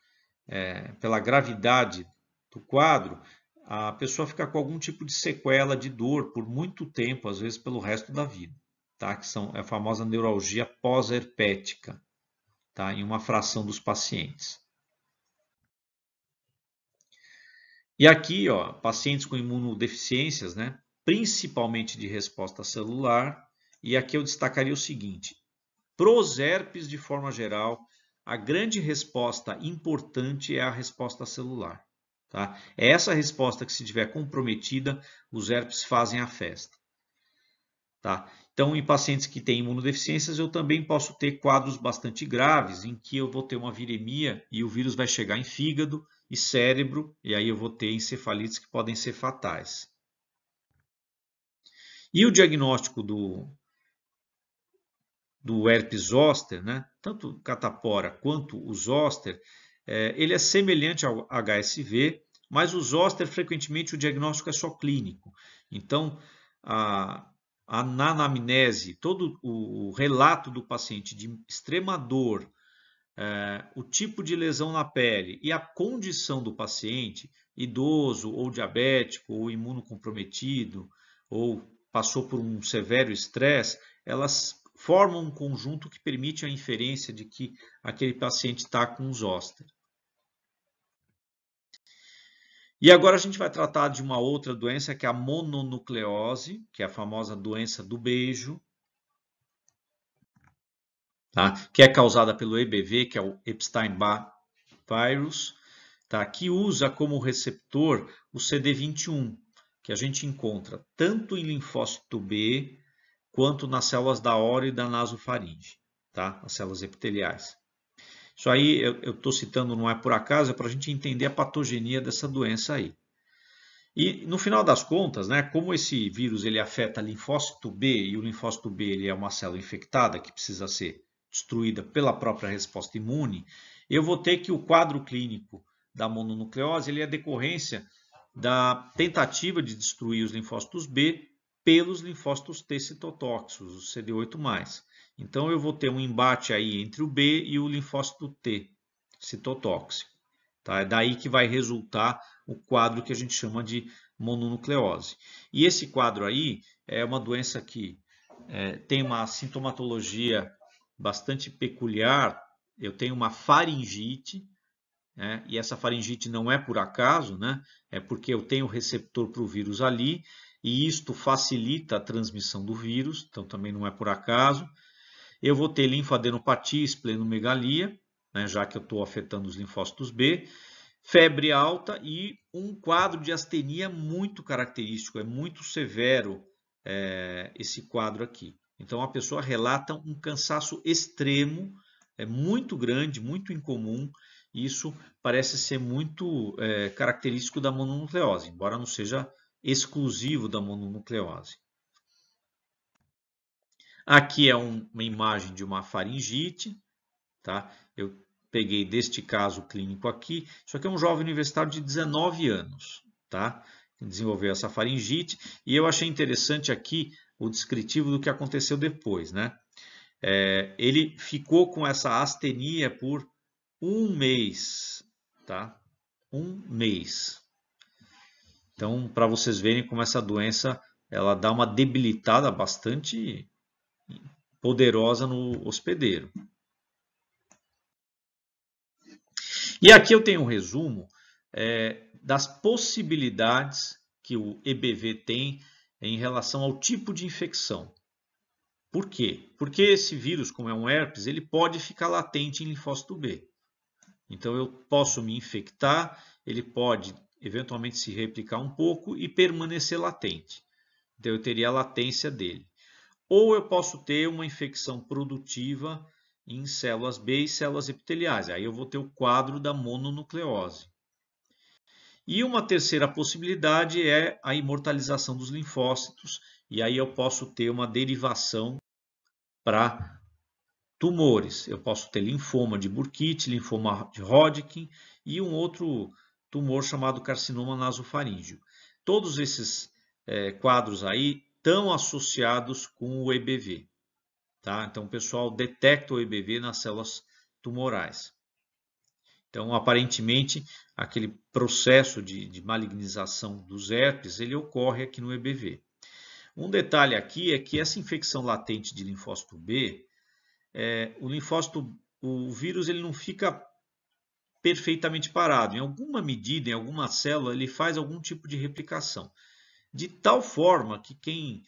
é, pela gravidade do quadro, a pessoa fica com algum tipo de sequela de dor por muito tempo, às vezes pelo resto da vida, tá? que são, é a famosa neuralgia pós-herpética, tá? em uma fração dos pacientes. E aqui, ó, pacientes com imunodeficiências, né? principalmente de resposta celular, e aqui eu destacaria o seguinte: para os herpes, de forma geral, a grande resposta importante é a resposta celular. Tá? É essa resposta que, se tiver comprometida, os herpes fazem a festa. Tá? Então, em pacientes que têm imunodeficiências, eu também posso ter quadros bastante graves, em que eu vou ter uma viremia e o vírus vai chegar em fígado e cérebro, e aí eu vou ter encefalites que podem ser fatais. E o diagnóstico do, do herpes zoster, né, tanto catapora quanto o zoster, é, ele é semelhante ao HSV, mas o zoster, frequentemente, o diagnóstico é só clínico. Então, a, a anamnese, todo o, o, relato do paciente de extrema dor, é, o tipo de lesão na pele e a condição do paciente, idoso ou diabético ou imunocomprometido ou passou por um severo estresse, elas formam um conjunto que permite a inferência de que aquele paciente está com um zóster. E agora a gente vai tratar de uma outra doença que é a mononucleose, que é a famosa doença do beijo, tá? que é causada pelo EBV, que é o Epstein-Barr virus, tá? que usa como receptor o CD21, que a gente encontra tanto em linfócito B quanto nas células da hora e da nasofaringe, tá? as células epiteliais. Isso aí eu estou citando não é por acaso, é para a gente entender a patogenia dessa doença aí. E no final das contas, né, como esse vírus ele afeta linfócito B e o linfócito B ele é uma célula infectada que precisa ser destruída pela própria resposta imune, eu vou ter que o quadro clínico da mononucleose ele é decorrência da tentativa de destruir os linfócitos B pelos linfócitos T citotóxicos, os CD8+. Então eu vou ter um embate aí entre o B e o linfócito T citotóxico. Tá? É daí que vai resultar o quadro que a gente chama de mononucleose. E esse quadro aí é uma doença que é, tem uma sintomatologia bastante peculiar. Eu tenho uma faringite, né? e essa faringite não é por acaso, né? é porque eu tenho receptor para o vírus ali, e isto facilita a transmissão do vírus, então também não é por acaso. Eu vou ter linfadenopatia, esplenomegalia, né? já que eu estou afetando os linfócitos B, febre alta e um quadro de astenia muito característico, é muito severo é, esse quadro aqui. Então a pessoa relata um cansaço extremo, é muito grande, muito incomum, isso parece ser muito é, característico da mononucleose, embora não seja exclusivo da mononucleose. Aqui é um, uma imagem de uma faringite, tá? Eu peguei deste caso clínico aqui. Isso aqui é um jovem universitário de 19 anos, tá? Que desenvolveu essa faringite e eu achei interessante aqui o descritivo do que aconteceu depois, né? É, ele ficou com essa astenia por um mês, tá? Um mês. Então, para vocês verem como essa doença ela dá uma debilitada bastante poderosa no hospedeiro. E aqui eu tenho um resumo é, das possibilidades que o EBV tem em relação ao tipo de infecção. Por quê? Porque esse vírus, como é um herpes, ele pode ficar latente em linfócito B. Então eu posso me infectar, ele pode eventualmente se replicar um pouco e permanecer latente. Então eu teria a latência dele. Ou eu posso ter uma infecção produtiva em células B e células epiteliais. Aí eu vou ter o quadro da mononucleose. E uma terceira possibilidade é a imortalização dos linfócitos, e aí eu posso ter uma derivação para Tumores, eu posso ter linfoma de Burkitt, linfoma de Hodgkin e um outro tumor chamado carcinoma nasofaríngeo. Todos esses é, quadros aí estão associados com o EBV. Tá? Então, o pessoal detecta o EBV nas células tumorais. Então, aparentemente, aquele processo de, de, malignização dos herpes, ele ocorre aqui no EBV. Um detalhe aqui é que essa infecção latente de linfócito B, é, o linfócito, o vírus, ele não fica perfeitamente parado. Em alguma medida, em alguma célula, ele faz algum tipo de replicação. De tal forma que quem,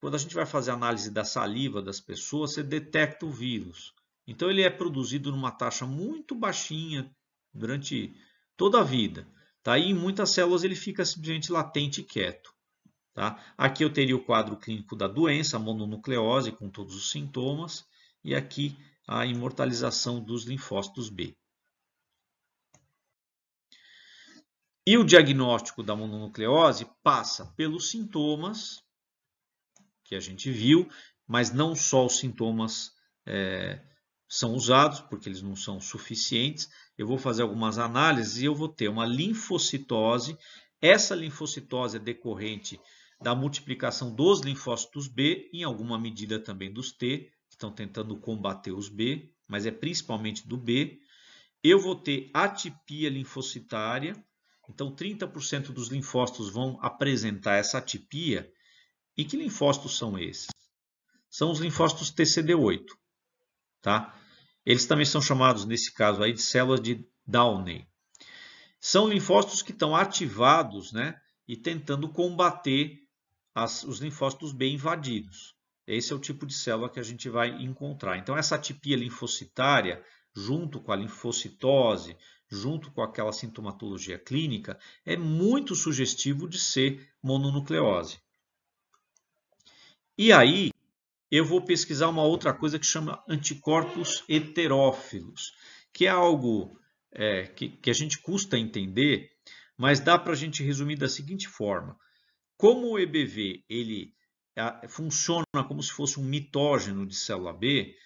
quando a gente vai fazer análise da saliva das pessoas, você detecta o vírus. Então ele é produzido numa taxa muito baixinha durante toda a vida. Tá? E em muitas células ele fica simplesmente latente e quieto. Tá? Aqui eu teria o quadro clínico da doença, mononucleose com todos os sintomas e aqui a imortalização dos linfócitos B. E o diagnóstico da mononucleose passa pelos sintomas que a gente viu, mas não só os sintomas é, são usados, porque eles não são suficientes. Eu vou fazer algumas análises e eu vou ter uma linfocitose. Essa linfocitose é decorrente da multiplicação dos linfócitos B, em alguma medida também dos T, estão tentando combater os B, mas é principalmente do B. Eu vou ter atipia linfocitária, então 30% dos linfócitos vão apresentar essa atipia. E que linfócitos são esses? São os linfócitos TCD8, tá? Eles também são chamados, nesse caso aí, de células de Downey. São linfócitos que estão ativados, né? E tentando combater as, os linfócitos B invadidos. Esse é o tipo de célula que a gente vai encontrar. Então, essa atipia linfocitária, junto com a linfocitose, junto com aquela sintomatologia clínica, é muito sugestivo de ser mononucleose. E aí, eu vou pesquisar uma outra coisa que chama anticorpos heterófilos, que é algo é, que, que a gente custa entender, mas dá para a gente resumir da seguinte forma. Como o EBV ele funciona como se fosse um mitógeno de célula B,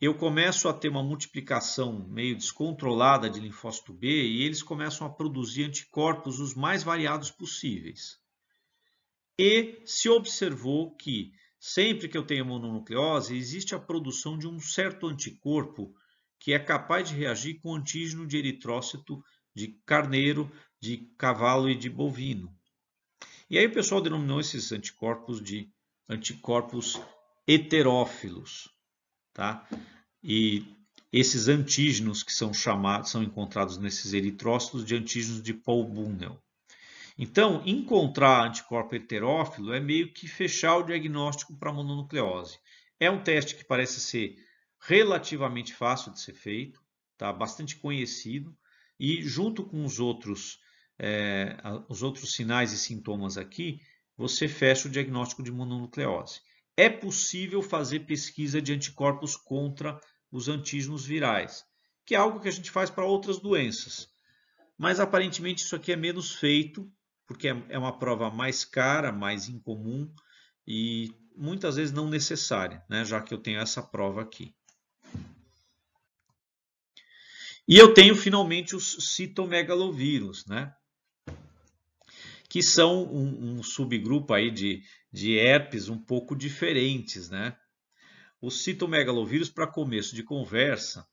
eu começo a ter uma multiplicação meio descontrolada de linfócito B e eles começam a produzir anticorpos os mais variados possíveis. E se observou que sempre que eu tenho mononucleose, existe a produção de um certo anticorpo que é capaz de reagir com antígeno de eritrócito de carneiro, de cavalo e de bovino. E aí o pessoal denominou esses anticorpos de anticorpos heterófilos, tá? E esses antígenos que são chamados, são encontrados nesses eritrócitos de antígenos de Paul Bunnell. Então, encontrar anticorpo heterófilo é meio que fechar o diagnóstico para mononucleose. É um teste que parece ser relativamente fácil de ser feito, tá? bastante conhecido, e junto com os outros, é, os outros sinais e sintomas aqui, você fecha o diagnóstico de mononucleose. É possível fazer pesquisa de anticorpos contra os antígenos virais, que é algo que a gente faz para outras doenças. Mas aparentemente isso aqui é menos feito, porque é, é uma prova mais cara, mais incomum e muitas vezes não necessária, né? já que eu tenho essa prova aqui. E eu tenho finalmente os citomegalovírus, né? que são um, um subgrupo aí de, de herpes um pouco diferentes, né? O citomegalovírus, para começo de conversa,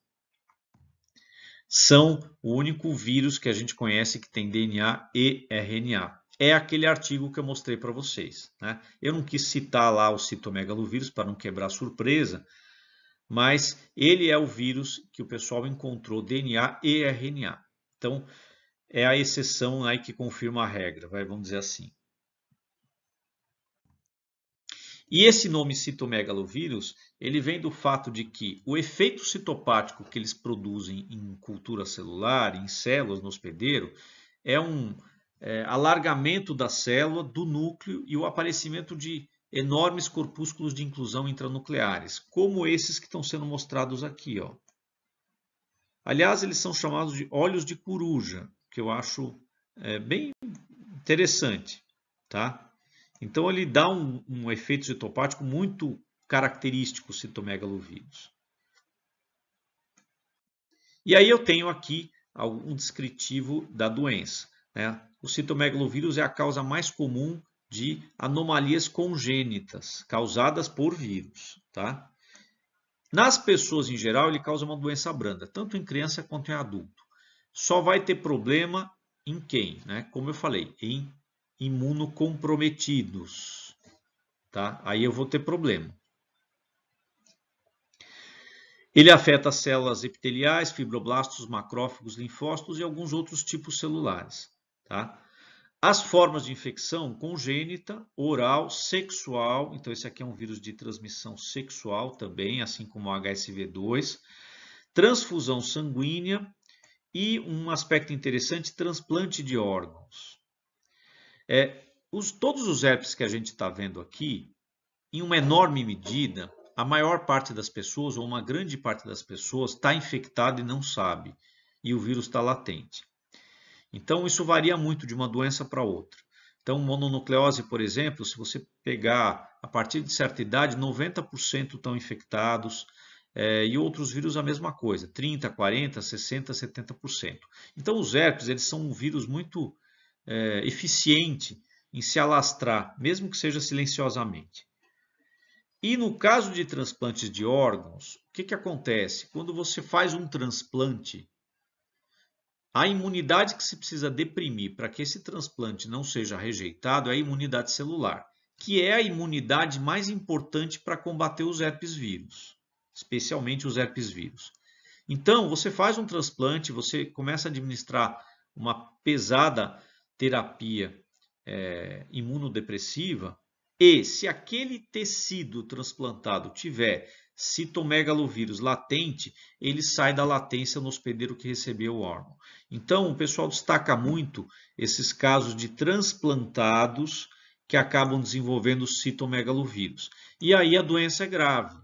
são o único vírus que a gente conhece que tem DNA e RNA. É aquele artigo que eu mostrei para vocês. Né? Eu não quis citar lá o citomegalovírus para não quebrar surpresa, mas ele é o vírus que o pessoal encontrou DNA e RNA. Então, é a exceção aí que confirma a regra, vai, vamos dizer assim. E esse nome citomegalovírus, ele vem do fato de que o efeito citopático que eles produzem em cultura celular, em células no hospedeiro, é um é, alargamento da célula, do núcleo e o aparecimento de enormes corpúsculos de inclusão intranucleares, como esses que estão sendo mostrados aqui. Ó. Aliás, eles são chamados de olhos de coruja, que eu acho é, bem interessante, tá? Então ele dá um, um efeito citopático muito característico citomegalovírus. E aí eu tenho aqui um descritivo da doença. Né? O citomegalovírus é a causa mais comum de anomalias congênitas causadas por vírus. Tá? Nas pessoas em geral, ele causa uma doença branda, tanto em criança quanto em adulto. Só vai ter problema em quem? Né? Como eu falei, em imunocomprometidos. Tá? Aí eu vou ter problema. Ele afeta células epiteliais, fibroblastos, macrófagos, linfócitos e alguns outros tipos celulares. Tá? As formas de infecção congênita, oral, sexual, então esse aqui é um vírus de transmissão sexual também, assim como o HSV2, transfusão sanguínea, e um aspecto interessante, transplante de órgãos. É, os, todos os herpes que a gente está vendo aqui, em uma enorme medida, a maior parte das pessoas, ou uma grande parte das pessoas, está infectada e não sabe, e o vírus está latente. Então, isso varia muito de uma doença para outra. Então, mononucleose, por exemplo, se você pegar a partir de certa idade, 90% estão infectados, é, e outros vírus a mesma coisa, 30, 40, 60, 70%. Então os herpes eles são um vírus muito é, eficiente em se alastrar, mesmo que seja silenciosamente. E no caso de transplantes de órgãos, o que, que acontece? Quando você faz um transplante, a imunidade que se precisa deprimir para que esse transplante não seja rejeitado é a imunidade celular, que é a imunidade mais importante para combater os herpes vírus especialmente os herpes vírus. Então, você faz um transplante, você começa a administrar uma pesada terapia é, imunodepressiva, e se aquele tecido transplantado tiver citomegalovírus latente, ele sai da latência no hospedeiro que recebeu o órgão. Então, o pessoal destaca muito esses casos de transplantados que acabam desenvolvendo citomegalovírus. E aí a doença é grave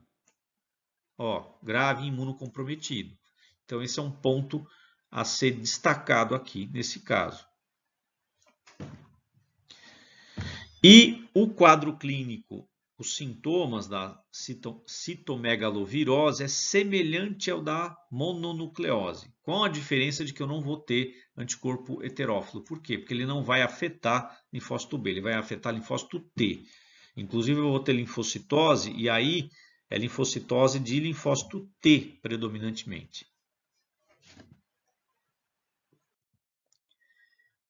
ó, grave imunocomprometido. Então, esse é um ponto a ser destacado aqui nesse caso. E o quadro clínico, os sintomas da citomegalovirose é semelhante ao da mononucleose, com a diferença de que eu não vou ter anticorpo heterófilo. Por quê? Porque ele não vai afetar linfócito B, ele vai afetar linfócito T. Inclusive, eu vou ter linfocitose e aí é linfocitose de linfócito T, predominantemente.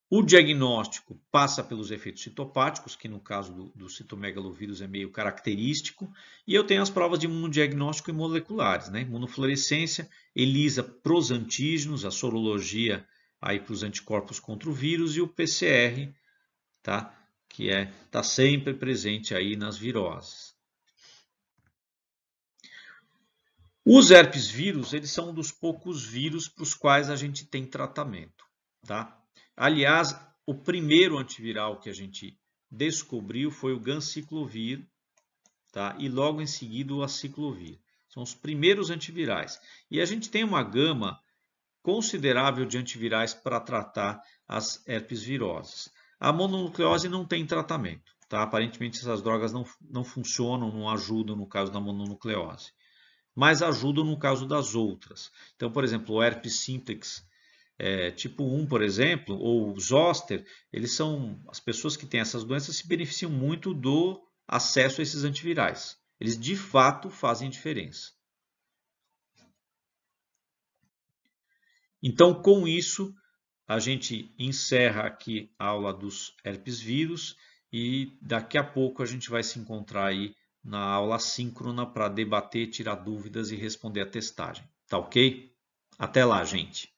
O diagnóstico passa pelos efeitos citopáticos, que no caso do, do, citomegalovírus é meio característico, e eu tenho as provas de imunodiagnóstico e moleculares, né? imunofluorescência, ELISA para os antígenos, a sorologia aí para os anticorpos contra o vírus e o PCR, tá? que está é, tá sempre presente aí nas viroses. Os herpes vírus, eles são um dos poucos vírus para os quais a gente tem tratamento, tá? Aliás, o primeiro antiviral que a gente descobriu foi o ganciclovir, tá? E logo em seguida o aciclovir. São os primeiros antivirais. E a gente tem uma gama considerável de antivirais para tratar as herpes viroses. A mononucleose não tem tratamento, tá? Aparentemente essas drogas não, não funcionam, não ajudam no caso da mononucleose mas ajudam no caso das outras. Então, por exemplo, o herpes simplex é, tipo 1, por exemplo, ou o zoster, eles são as pessoas que têm essas doenças se beneficiam muito do acesso a esses antivirais. Eles de fato fazem diferença. Então, com isso, a gente encerra aqui a aula dos herpes vírus e daqui a pouco a gente vai se encontrar aí na aula síncrona para debater, tirar dúvidas e responder a testagem. Tá ok? Até lá, gente!